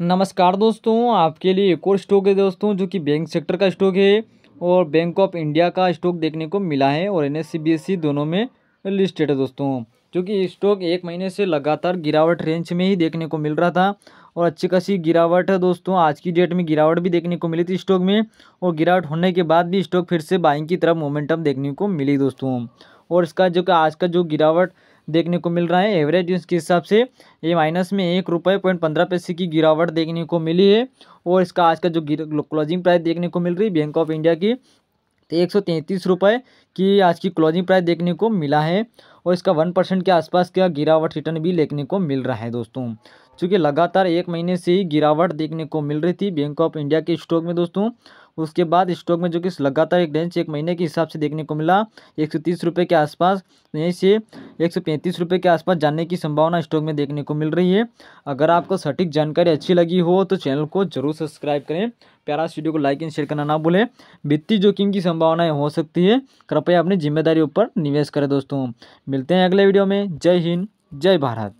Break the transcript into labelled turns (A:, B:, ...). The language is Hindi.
A: नमस्कार दोस्तों आपके लिए एक और स्टॉक है दोस्तों जो कि बैंक सेक्टर का स्टॉक है और बैंक ऑफ इंडिया का स्टॉक देखने को मिला है और एन एस दोनों में लिस्टेड है दोस्तों क्योंकि स्टॉक एक महीने से लगातार गिरावट रेंज में ही देखने को मिल रहा था और अच्छी खासी गिरावट है दोस्तों आज की डेट में गिरावट भी देखने को मिली थी स्टॉक में और गिरावट होने के बाद भी स्टॉक फिर से बाइंग की तरफ मोमेंटम देखने को मिली दोस्तों और इसका जो आज का जो गिरावट देखने को मिल रहा है एवरेज इसके हिसाब से ये माइनस में एक रुपये पॉइंट पंद्रह पैसे की गिरावट देखने को मिली है और इसका आज का जो क्लोजिंग प्राइस देखने को मिल रही है बैंक ऑफ इंडिया की तो एक सौ तैंतीस रुपये की आज की क्लोजिंग प्राइस देखने को मिला है और इसका वन परसेंट के आसपास का गिरावट रिटर्न भी देखने को मिल रहा है दोस्तों चूँकि लगातार एक महीने से ही गिरावट देखने को मिल रही थी बैंक ऑफ इंडिया के स्टॉक में दोस्तों उसके बाद स्टॉक में जो कि लगातार एक रेंज एक महीने के हिसाब से देखने को मिला एक सौ तीस रुपये के आसपास यहीं से एक सौ पैंतीस रुपये के आसपास जानने की संभावना स्टॉक में देखने को मिल रही है अगर आपको सटीक जानकारी अच्छी लगी हो तो चैनल को जरूर सब्सक्राइब करें प्यारा वीडियो को लाइक एंड शेयर करना ना भूलें वित्तीय जोखिम की संभावनाएं हो सकती है कृपया अपनी जिम्मेदारी ऊपर निवेश करें दोस्तों मिलते हैं अगले वीडियो में जय हिंद जय भारत